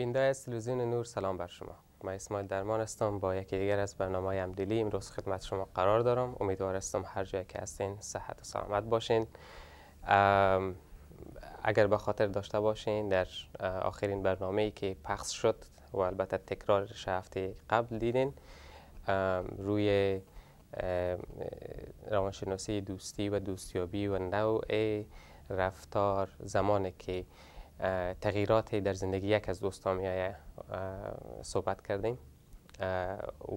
بینده از تلویزیون نور سلام بر شما من اسماعیل درمان هستم با یکی دیگر از برنامه امدیلی امروز خدمت شما قرار دارم امیدوار هستم هر جای که هستین صحت و سلامت باشین اگر به خاطر داشته باشین در آخرین برنامه ای که پخش شد و البته تکرارش هفته قبل دیدین روی روانشناسی دوستی و دوستیابی و نوع رفتار زمانی که تغییراتی در زندگی یک از دوستامیه صحبت کردیم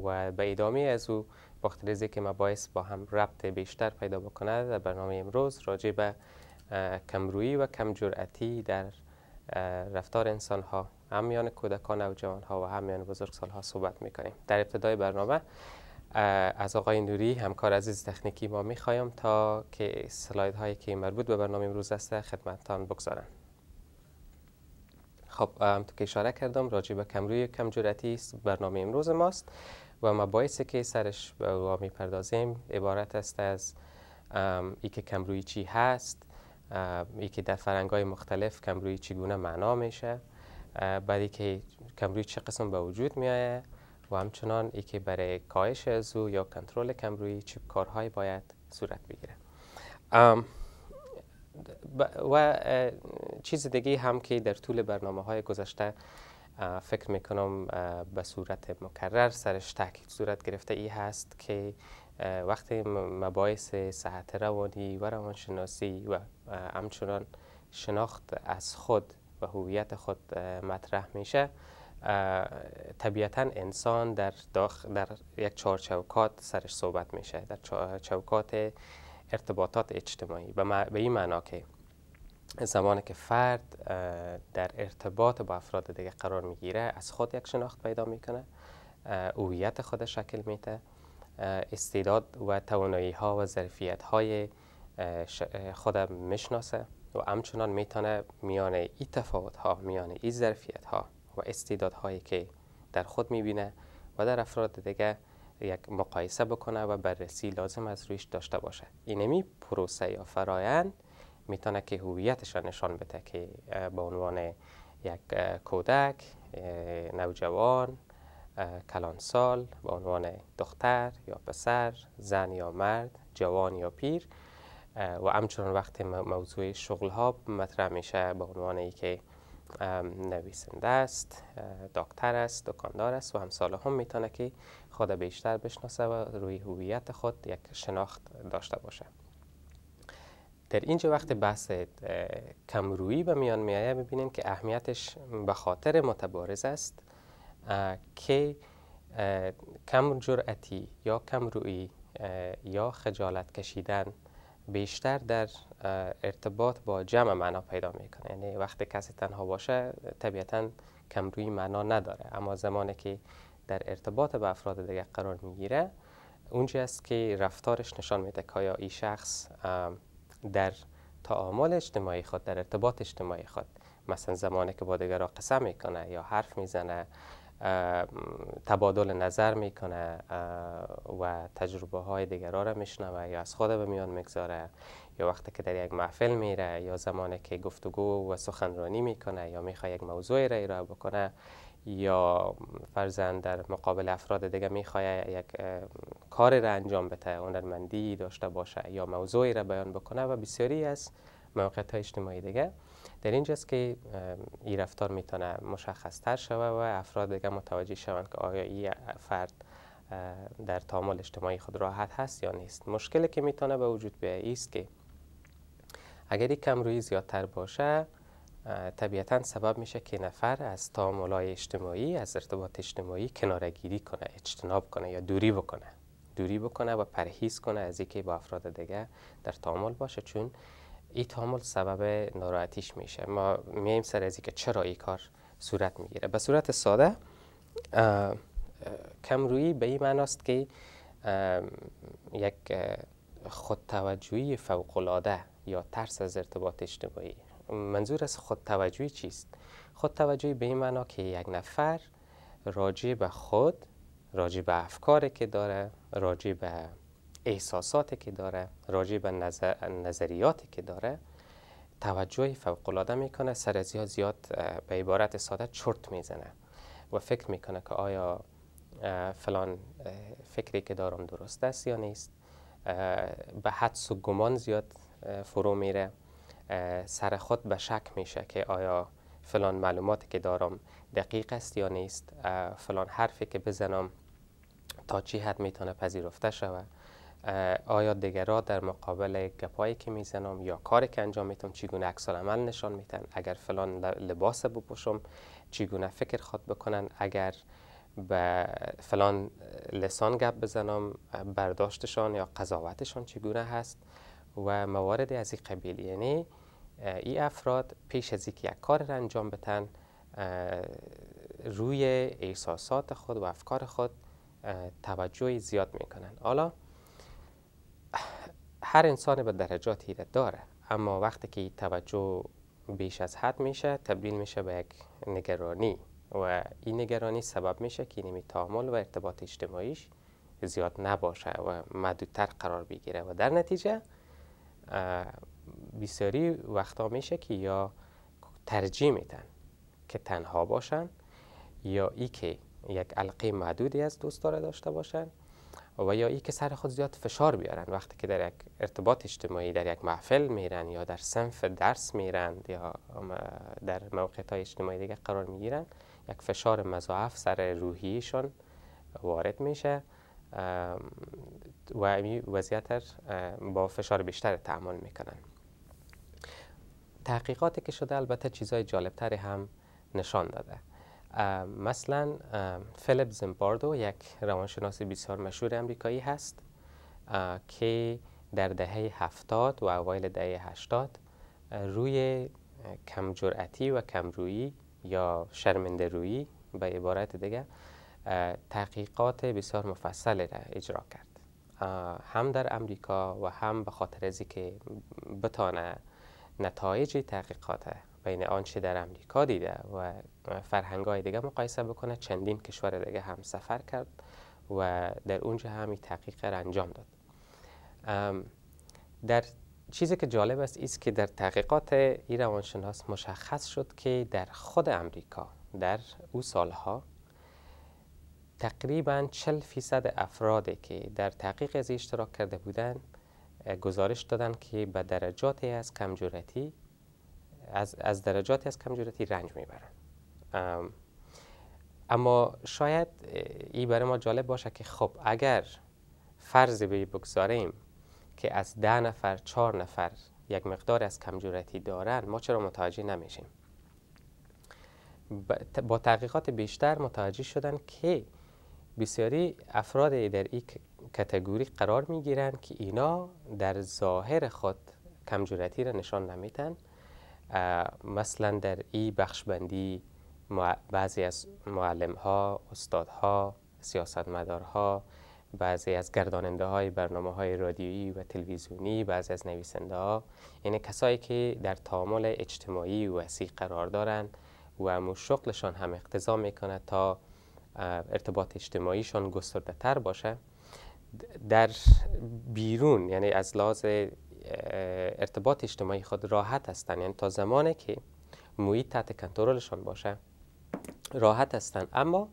و به ادامه از او باختریزی که باعث با هم ربط بیشتر پیدا بکنه در برنامه امروز راجع به کمرویی و کم جرعتی در رفتار انسان ها هم میان کودکان و جوان ها و هم میان بزرگ سال ها صحبت میکنیم در ابتدای برنامه از آقای نوری همکار عزیز تکنیکی ما میخوایم تا که سلاید هایی که مربوط به برنامه امروز است خدمتتان بگذارند خب تو که اشاره کردم راجع به کمروی کم است برنامه امروز ماست و مباحثی که سرش با میپردازیم عبارت است از ای که کمروی چی هست ای که در فرنگ های مختلف کمروی چگونه معنا میشه ای که کمروی چه قسم به وجود میایه و همچنان ای که برای کاهش از او یا کنترل کمرویی چه کارهایی باید صورت بگیره و چیز دیگه هم که در طول برنامه های گذشته فکر میکنم به صورت مکرر سرش تاکید صورت گرفته ای هست که وقتی مباعث صحت روانی و روانشناسی و همچنان شناخت از خود و هویت خود مطرح میشه طبیعتا انسان در, در یک چارچوکات سرش صحبت میشه در چوکات ارتباطات اجتماعی به این معنا که زمانی که فرد در ارتباط با افراد دیگه قرار میگیره از خود یک شناخت پیدا میکنه اویت خود شکل میده استعداد و توانایی ها و ظرفیت های خود میشناسه و همچنان میتونه میان این تفاوت ها میان این ظرفیت ها و استعداد هایی که در خود میبینه و در افراد دیگه یک مقایسه بکنه و بررسی لازم از رویش داشته باشه اینمی پروسه یا فرایند میتونه که هویتش را نشان بده که به عنوان یک کودک نوجوان کلانسال به عنوان دختر یا پسر زن یا مرد جوان یا پیر و همچنان وقتی موضوع شغل ها مطرح میشه به عنوان ای که نویسنده است دکتر است دکاندار است و همساله هم میتونه که خود بیشتر بشناسه و روی هویت خود یک شناخت داشته باشه در اینجا وقت بحث کمرویی به میان میایه ببینیم که اهمیتش به خاطر متبارز است که کم یا کمرویی یا خجالت کشیدن بیشتر در ارتباط با جمع معنا پیدا میکنه یعنی وقتی کسی تنها باشه طبیعتا کمرویی معنا نداره اما زمانی که در ارتباط با افراد دیگه قرار میگیره اونجا است که رفتارش نشان میده که آیا این شخص در تعامل اجتماعی خود در ارتباط اجتماعی خود مثلا زمانی که با دیگران قسم میکنه یا حرف میزنه تبادل نظر میکنه و تجربه های دیگران را میشنوه یا از خود به میان میگذاره یا وقتی که در یک محفل میره یا زمانی که گفتگو و سخنرانی میکنه یا میخواد یک موضوعی را ارائه بکنه یا فرزن در مقابل افراد دیگه میخواه یک کاری را انجام بده هنرمندی داشته باشه یا موضوعی را بیان بکنه و بسیاری از موقعیت های اجتماعی دیگه در اینجاست که این رفتار میتونه مشخص تر شوه و افراد دیگه متوجه شوند که آیا این فرد در تعامل اجتماعی خود راحت هست یا نیست مشکلی که میتونه به وجود بیاید است که اگر این روی زیادتر باشه طبیعتا سبب میشه که نفر از های اجتماعی از ارتباط اجتماعی کنارگیری کنه اجتناب کنه یا دوری بکنه دوری بکنه و پرهیز کنه از اینکه با افراد دیگه در تعامل باشه چون این تعامل سبب ناراحتیش میشه ما میایم سر از اینکه چرا این کار صورت میگیره به صورت ساده روی به این است که یک خودتوجهی فوقالعاده یا ترس از ارتباط اجتماعی منظور از خود توجهی چیست خود توجهی به این معنا که یک نفر راجع به خود راجع به افکاری که داره راجع به احساساتی که داره راجع به نظریاتی که داره توجه فوق میکنه سر زیاد زیاد به عبارت ساده چرت میزنه و فکر میکنه که آیا فلان فکری که دارم درست است یا نیست به حد و گمان زیاد فرو میره سر خود به شک میشه که آیا فلان معلوماتی که دارم دقیق است یا نیست فلان حرفی که بزنم تا چی حد میتونه پذیرفته شوه آیا دیگرا در مقابل گپایی که میزنم یا کاری که انجام میتم چگونه عکس عمل نشان میتن اگر فلان لباس بپوشم چگونه فکر خود بکنن اگر به فلان لسان گپ بزنم برداشتشان یا قضاوتشان چگونه هست و مواردی از این قبیل یعنی این افراد پیش از اینکه یک کار را انجام بتن روی احساسات خود و افکار خود توجه زیاد میکنن حالا هر انسان به درجات ایره داره اما وقتی که توجه بیش از حد میشه تبدیل میشه به یک نگرانی و این نگرانی سبب میشه که نمی تعامل و ارتباط اجتماعیش زیاد نباشه و مدودتر قرار بگیره و در نتیجه بسیاری وقتا میشه که یا ترجیح میدن که تنها باشن یا ای که یک علقه محدودی از دوست داره داشته باشن و یا ای که سر خود زیاد فشار بیارن وقتی که در یک ارتباط اجتماعی در یک محفل میرن یا در صنف درس میرن یا در موقعیت های اجتماعی دیگه قرار میگیرن یک فشار مضاعف سر روحیشون وارد میشه و این وضعیت با فشار بیشتر تعامل میکنن تحقیقاتی که شده البته چیزهای جالبتری هم نشان داده مثلا فیلیپ زمباردو یک روانشناس بسیار مشهور امریکایی هست که در دهه هفتاد و اوایل دهه هشتاد روی کم و کمرویی یا شرمنده روی، به عبارت دیگه تحقیقات بسیار مفصلی را اجرا کرد هم در امریکا و هم به خاطر ازی که بتانه نتایج تحقیقات بین آنچه در امریکا دیده و فرهنگ های دیگه مقایسه بکنه چندین کشور دیگه هم سفر کرد و در اونجا این تحقیق را انجام داد در چیزی که جالب است است که در تحقیقات این روانشناس مشخص شد که در خود امریکا در او سالها تقریبا 40 فیصد افرادی که در تحقیق از اشتراک کرده بودند گزارش دادن که به درجات از کمجورتی از, از درجات از کمجورتی رنج میبرن اما شاید این برای ما جالب باشه که خب اگر فرض به بگذاریم که از ده نفر چهار نفر یک مقدار از کمجورتی دارن ما چرا متوجه نمیشیم با تحقیقات بیشتر متوجه شدن که بسیاری افراد در این کتگوری قرار می که اینا در ظاهر خود کمجورتی را نشان نمیتن مثلا در ای بخش بندی بعضی از معلم ها استاد سیاست مدار ها بعضی از گرداننده های برنامه های رادیویی و تلویزیونی بعضی از نویسنده ها یعنی کسایی که در تعامل اجتماعی وسیع قرار دارند و امو شغلشان هم اقتضا میکنه تا ارتباط اجتماعیشان گسترده تر باشه در بیرون یعنی از لحاظ ارتباط اجتماعی خود راحت هستند یعنی تا زمانی که محیط تحت کنترلشان باشه راحت هستند اما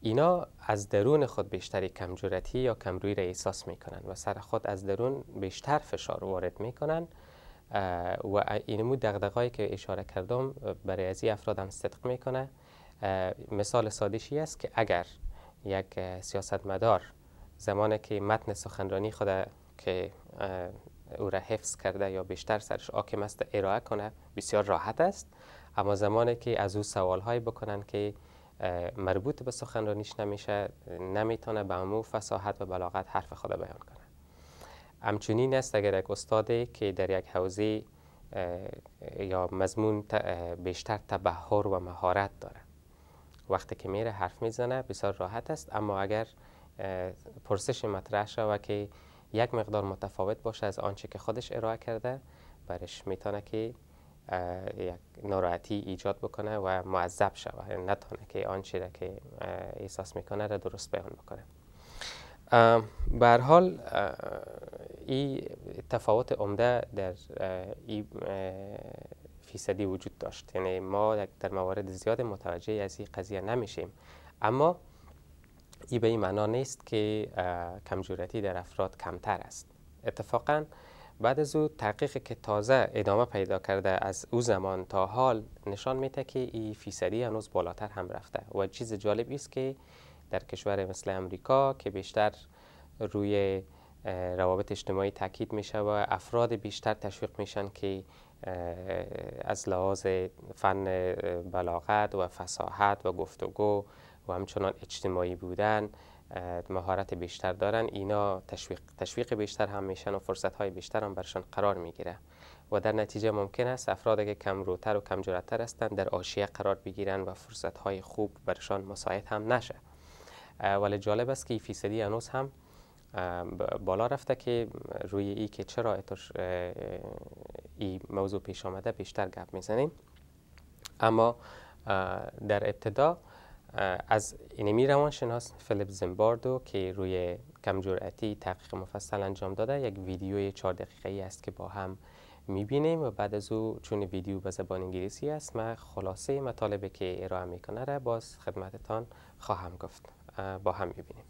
اینا از درون خود بیشتری کمجورتی یا کمروی را احساس میکنن و سر خود از درون بیشتر فشار وارد میکنن و اینمو دغدغه‌ای که اشاره کردم برای از افراد هم صدق میکنه مثال سادشی است که اگر یک سیاستمدار زمانی که متن سخنرانی خود که او را حفظ کرده یا بیشتر سرش آکم است ارائه کنه بسیار راحت است اما زمانی که از او سوال های بکنن که مربوط به سخنرانیش نمیشه نمیتونه به امو فساحت و بلاغت حرف خود بیان کنه همچنین است اگر یک استادی که در یک حوزه یا مضمون بیشتر تبهر و مهارت داره وقتی که میره حرف میزنه بسیار راحت است اما اگر پرسش مطرح شوه که یک مقدار متفاوت باشه از آنچه که خودش ارائه کرده برش میتونه که یک ناراحتی ایجاد بکنه و معذب شوه یعنی نتونه که آنچه را که احساس میکنه را درست بیان بکنه به حال این تفاوت عمده در این فیصدی وجود داشت یعنی ما در موارد زیاد متوجه از این قضیه نمیشیم اما ای به این معنا نیست که کمجورتی در افراد کمتر است اتفاقا بعد از او تحقیق که تازه ادامه پیدا کرده از او زمان تا حال نشان میده که این فیصدی هنوز بالاتر هم رفته و چیز جالب است که در کشور مثل امریکا که بیشتر روی روابط اجتماعی تاکید میشه و افراد بیشتر تشویق میشن که از لحاظ فن بلاغت و فساحت و گفتگو و همچنان اجتماعی بودن مهارت بیشتر دارن اینا تشویق تشویق بیشتر هم میشن و فرصت های بیشتر هم برشان قرار میگیره و در نتیجه ممکن است افراد که کم روتر و کم هستند در آشیه قرار بگیرن و فرصت های خوب برشان مساعد هم نشه ولی جالب است که فیصدی انوز هم بالا رفته که روی ای که چرا این موضوع پیش آمده بیشتر گپ میزنیم اما در ابتدا از اینمی روانشناس فلیپ زنباردو که روی کم تحقیق مفصل انجام داده یک ویدیوی چهار دقیقه ای است که با هم میبینیم و بعد از او چون ویدیو به زبان انگلیسی است من خلاصه مطالبی که ارائه میکنه را باز خدمتتان خواهم گفت با هم میبینیم